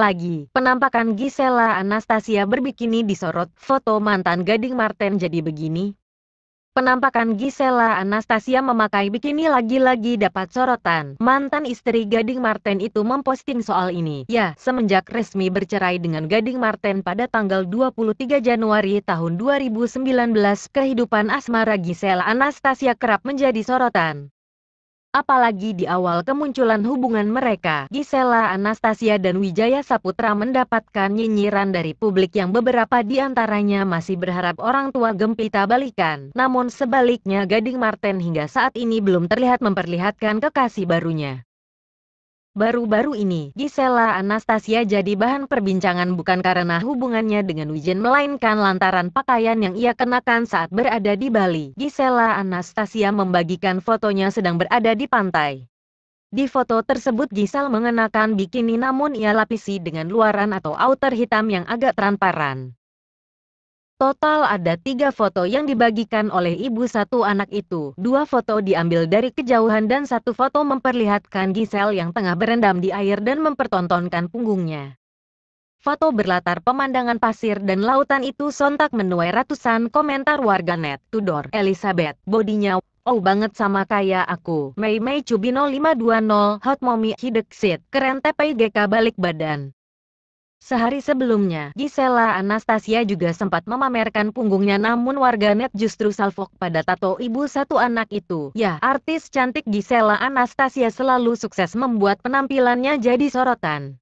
lagi. Penampakan Gisela Anastasia berbikini disorot, foto mantan Gading Martin jadi begini. Penampakan Gisela Anastasia memakai bikini lagi-lagi dapat sorotan. Mantan istri Gading Martin itu memposting soal ini. Ya, semenjak resmi bercerai dengan Gading Martin pada tanggal 23 Januari tahun 2019, kehidupan asmara Gisela Anastasia kerap menjadi sorotan. Apalagi di awal kemunculan hubungan mereka, Gisela Anastasia dan Wijaya Saputra mendapatkan nyinyiran dari publik yang beberapa di antaranya masih berharap orang tua Gempita balikan. Namun sebaliknya Gading Martin hingga saat ini belum terlihat memperlihatkan kekasih barunya. Baru-baru ini, Gisela Anastasia jadi bahan perbincangan bukan karena hubungannya dengan Wijen melainkan lantaran pakaian yang ia kenakan saat berada di Bali. Gisela Anastasia membagikan fotonya sedang berada di pantai. Di foto tersebut Gisel mengenakan bikini namun ia lapisi dengan luaran atau outer hitam yang agak transparan. Total ada tiga foto yang dibagikan oleh ibu satu anak itu. Dua foto diambil dari kejauhan dan satu foto memperlihatkan Giselle yang tengah berendam di air dan mempertontonkan punggungnya. Foto berlatar pemandangan pasir dan lautan itu sontak menuai ratusan komentar warganet. Tudor, Elizabeth, bodinya, oh banget sama kayak aku. Mei Mei Cubino 520, Hot Mommy Hidexit, keren TPGK balik badan. Sehari sebelumnya, Gisela Anastasia juga sempat memamerkan punggungnya namun warganet justru salvok pada tato ibu satu anak itu. Ya, artis cantik Gisela Anastasia selalu sukses membuat penampilannya jadi sorotan.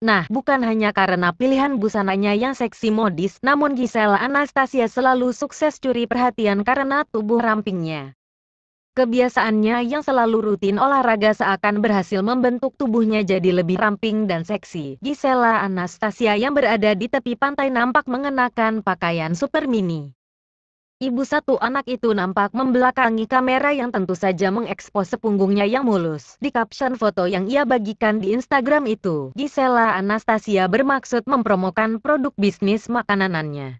Nah, bukan hanya karena pilihan busananya yang seksi modis, namun Gisela Anastasia selalu sukses curi perhatian karena tubuh rampingnya. Kebiasaannya yang selalu rutin olahraga seakan berhasil membentuk tubuhnya jadi lebih ramping dan seksi. Gisela Anastasia yang berada di tepi pantai nampak mengenakan pakaian super mini. Ibu satu anak itu nampak membelakangi kamera yang tentu saja mengekspos sepunggungnya yang mulus. Di caption foto yang ia bagikan di Instagram itu, Gisela Anastasia bermaksud mempromokan produk bisnis makananannya.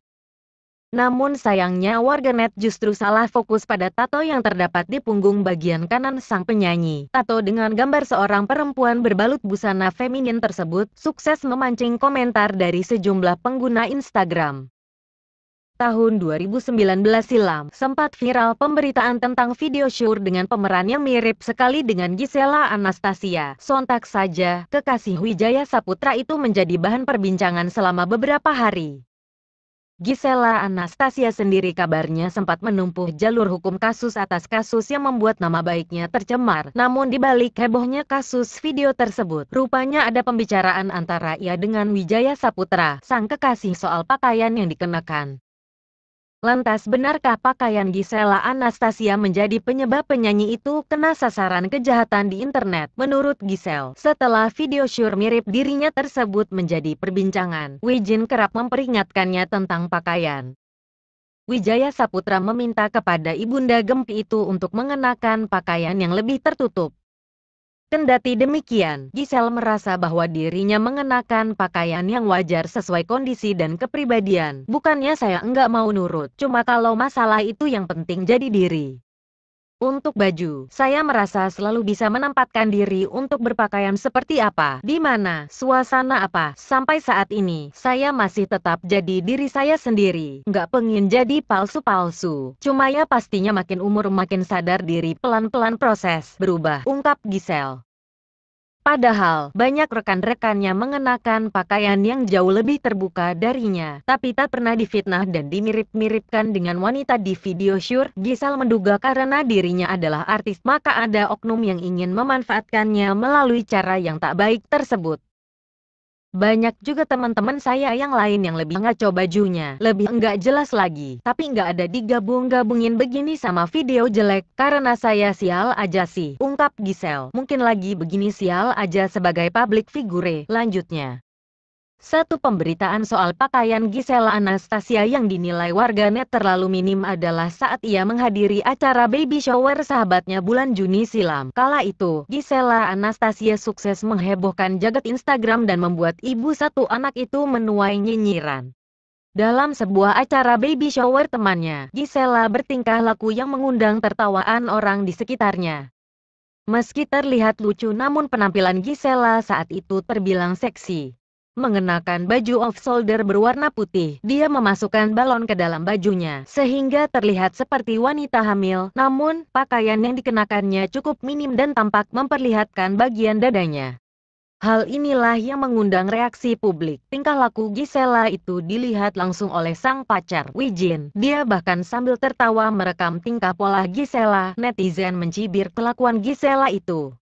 Namun sayangnya warganet justru salah fokus pada tato yang terdapat di punggung bagian kanan sang penyanyi. Tato dengan gambar seorang perempuan berbalut busana feminin tersebut sukses memancing komentar dari sejumlah pengguna Instagram. Tahun 2019 silam, sempat viral pemberitaan tentang video syur dengan pemeran yang mirip sekali dengan Gisela Anastasia. Sontak saja, kekasih Wijaya Saputra itu menjadi bahan perbincangan selama beberapa hari. Gisela Anastasia sendiri kabarnya sempat menumpuh jalur hukum kasus atas kasus yang membuat nama baiknya tercemar. Namun dibalik hebohnya kasus video tersebut, rupanya ada pembicaraan antara ia dengan Wijaya Saputra, sang kekasih soal pakaian yang dikenakan. Lantas benarkah pakaian Gisela Anastasia menjadi penyebab penyanyi itu kena sasaran kejahatan di internet? Menurut Gisel, setelah video syur mirip dirinya tersebut menjadi perbincangan, Wijin kerap memperingatkannya tentang pakaian. Wijaya Saputra meminta kepada Ibunda Gempi itu untuk mengenakan pakaian yang lebih tertutup. Kendati demikian, Giselle merasa bahwa dirinya mengenakan pakaian yang wajar sesuai kondisi dan kepribadian. Bukannya saya enggak mau nurut, cuma kalau masalah itu yang penting jadi diri. Untuk baju, saya merasa selalu bisa menempatkan diri untuk berpakaian seperti apa, di mana, suasana apa. Sampai saat ini, saya masih tetap jadi diri saya sendiri. Nggak pengen jadi palsu-palsu. Cuma ya pastinya makin umur makin sadar diri pelan-pelan proses berubah, ungkap Giselle. Padahal, banyak rekan-rekannya mengenakan pakaian yang jauh lebih terbuka darinya. Tapi tak pernah difitnah dan dimirip-miripkan dengan wanita di video syur. Gisal menduga karena dirinya adalah artis, maka ada oknum yang ingin memanfaatkannya melalui cara yang tak baik tersebut. Banyak juga teman-teman saya yang lain yang lebih ngaco bajunya, lebih enggak jelas lagi. Tapi enggak ada digabung-gabungin begini sama video jelek, karena saya sial aja sih, ungkap Gisel. Mungkin lagi begini sial aja sebagai public figure, lanjutnya. Satu pemberitaan soal pakaian Gisela Anastasia yang dinilai warganet terlalu minim adalah saat ia menghadiri acara baby shower sahabatnya bulan Juni silam. Kala itu, Gisela Anastasia sukses menghebohkan jagat Instagram dan membuat ibu satu anak itu menuai nyinyiran. Dalam sebuah acara baby shower temannya, Gisela bertingkah laku yang mengundang tertawaan orang di sekitarnya. Meski terlihat lucu namun penampilan Gisela saat itu terbilang seksi mengenakan baju off-shoulder berwarna putih. Dia memasukkan balon ke dalam bajunya, sehingga terlihat seperti wanita hamil. Namun, pakaian yang dikenakannya cukup minim dan tampak memperlihatkan bagian dadanya. Hal inilah yang mengundang reaksi publik. Tingkah laku Gisela itu dilihat langsung oleh sang pacar, Wijin. Dia bahkan sambil tertawa merekam tingkah pola Gisela. Netizen mencibir kelakuan Gisela itu.